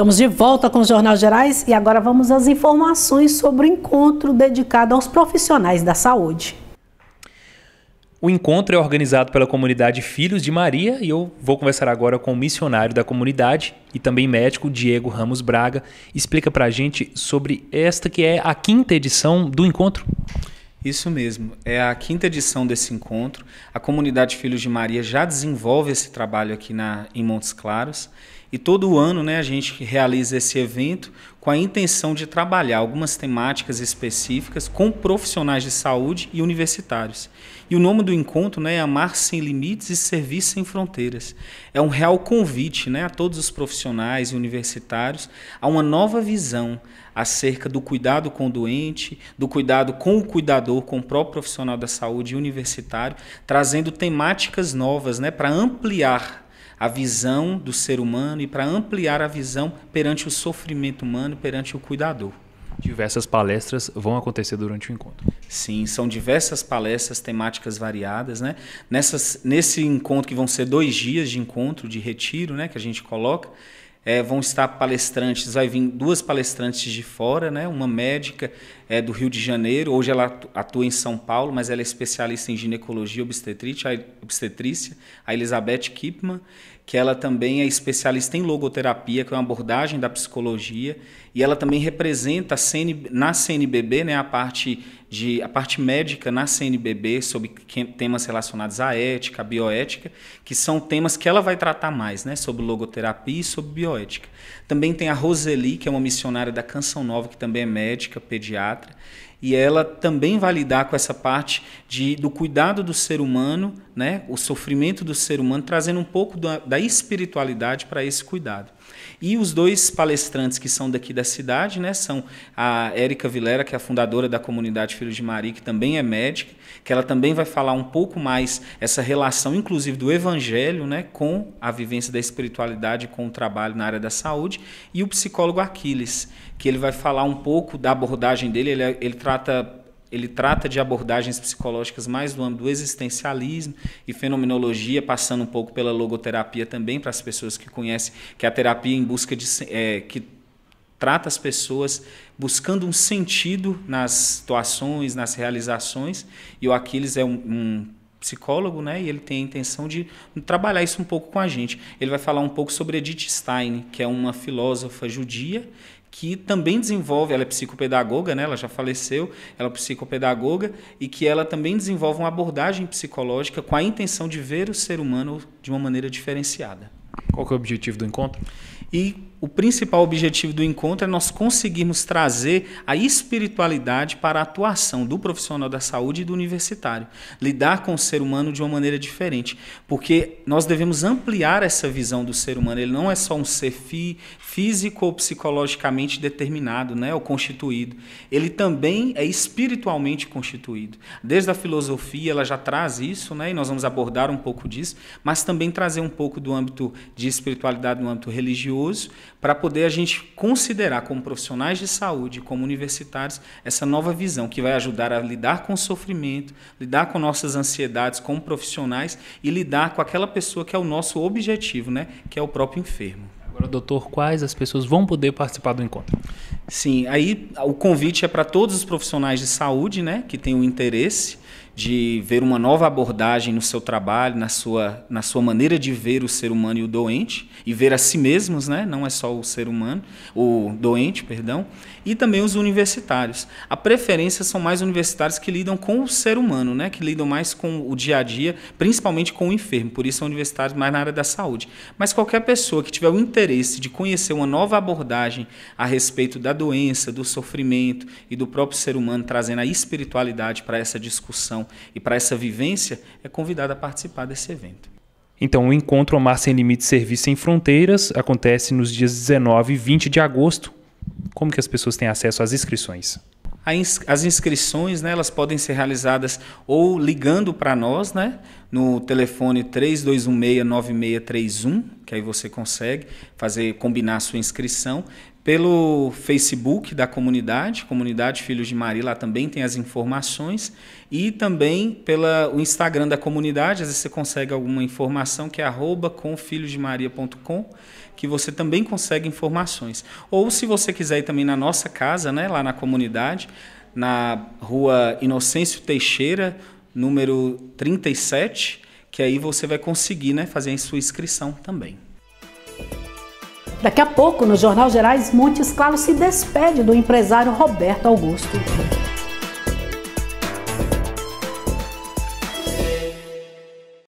Estamos de volta com o Jornal Gerais e agora vamos às informações sobre o encontro dedicado aos profissionais da saúde. O encontro é organizado pela comunidade Filhos de Maria e eu vou conversar agora com o missionário da comunidade e também médico Diego Ramos Braga. Explica para a gente sobre esta que é a quinta edição do encontro. Isso mesmo, é a quinta edição desse encontro. A comunidade Filhos de Maria já desenvolve esse trabalho aqui na, em Montes Claros e todo ano né, a gente realiza esse evento com a intenção de trabalhar algumas temáticas específicas com profissionais de saúde e universitários. E o nome do encontro né, é Amar Sem Limites e Servir Sem Fronteiras. É um real convite né, a todos os profissionais e universitários a uma nova visão acerca do cuidado com o doente, do cuidado com o cuidador, com o próprio profissional da saúde e universitário, trazendo temáticas novas né, para ampliar a visão do ser humano e para ampliar a visão perante o sofrimento humano, perante o cuidador. Diversas palestras vão acontecer durante o encontro. Sim, são diversas palestras temáticas variadas, né? Nessas, nesse encontro que vão ser dois dias de encontro, de retiro, né, que a gente coloca, é, vão estar palestrantes, vai vir duas palestrantes de fora, né? uma médica é, do Rio de Janeiro, hoje ela atua em São Paulo, mas ela é especialista em ginecologia obstetrícia, a Elizabeth Kipman, que ela também é especialista em logoterapia, que é uma abordagem da psicologia, e ela também representa CN, na CNBB, né, a parte de a parte médica na CNBB sobre temas relacionados à ética, à bioética, que são temas que ela vai tratar mais, né, sobre logoterapia e sobre bioética. Também tem a Roseli, que é uma missionária da Canção Nova, que também é médica, pediatra, e ela também vai lidar com essa parte de, do cuidado do ser humano, né, o sofrimento do ser humano, trazendo um pouco da, da espiritualidade para esse cuidado. E os dois palestrantes que são daqui da cidade, né, são a Érica Vilera, que é a fundadora da comunidade Filhos de Maria, que também é médica, que ela também vai falar um pouco mais essa relação, inclusive do evangelho, né, com a vivência da espiritualidade, com o trabalho na área da saúde, e o psicólogo Aquiles, que ele vai falar um pouco da abordagem dele, ele, é, ele trata ele trata de abordagens psicológicas mais do âmbito do existencialismo e fenomenologia, passando um pouco pela logoterapia também para as pessoas que conhecem que é a terapia em busca de é, que trata as pessoas buscando um sentido nas situações, nas realizações. E o Aquiles é um, um psicólogo, né? E ele tem a intenção de trabalhar isso um pouco com a gente. Ele vai falar um pouco sobre Edith Stein, que é uma filósofa judia que também desenvolve, ela é psicopedagoga, né? ela já faleceu, ela é psicopedagoga, e que ela também desenvolve uma abordagem psicológica com a intenção de ver o ser humano de uma maneira diferenciada. Qual é o objetivo do encontro? E o principal objetivo do encontro é nós conseguirmos trazer a espiritualidade para a atuação do profissional da saúde e do universitário, lidar com o ser humano de uma maneira diferente, porque nós devemos ampliar essa visão do ser humano. Ele não é só um ser fi, físico ou psicologicamente determinado, né, ou constituído. Ele também é espiritualmente constituído. Desde a filosofia ela já traz isso, né, e nós vamos abordar um pouco disso, mas também trazer um pouco do âmbito de espiritualidade no âmbito religioso para poder a gente considerar como profissionais de saúde, como universitários, essa nova visão que vai ajudar a lidar com o sofrimento, lidar com nossas ansiedades como profissionais e lidar com aquela pessoa que é o nosso objetivo, né, que é o próprio enfermo. Agora, doutor, quais as pessoas vão poder participar do encontro? Sim, aí o convite é para todos os profissionais de saúde, né, que têm o interesse de ver uma nova abordagem no seu trabalho, na sua, na sua maneira de ver o ser humano e o doente, e ver a si mesmos, né? não é só o ser humano, o doente, perdão, e também os universitários. A preferência são mais universitários que lidam com o ser humano, né? que lidam mais com o dia a dia, principalmente com o enfermo, por isso são universitários mais na área da saúde. Mas qualquer pessoa que tiver o interesse de conhecer uma nova abordagem a respeito da doença, do sofrimento e do próprio ser humano, trazendo a espiritualidade para essa discussão, discussão e para essa vivência, é convidado a participar desse evento. Então, o encontro Amar Sem Limites Serviço Sem Fronteiras acontece nos dias 19 e 20 de agosto. Como que as pessoas têm acesso às inscrições? As inscrições, né, elas podem ser realizadas ou ligando para nós, né, no telefone 3216-9631, que aí você consegue fazer combinar a sua inscrição pelo Facebook da comunidade, comunidade Filhos de Maria, lá também tem as informações e também pela o Instagram da comunidade, às vezes você consegue alguma informação que é arroba @comfilhosdemaria.com, que você também consegue informações. Ou se você quiser ir também na nossa casa, né, lá na comunidade, na Rua Inocêncio Teixeira, número 37, que aí você vai conseguir né, fazer a sua inscrição também. Daqui a pouco, no Jornal Gerais, Montes Claros se despede do empresário Roberto Augusto.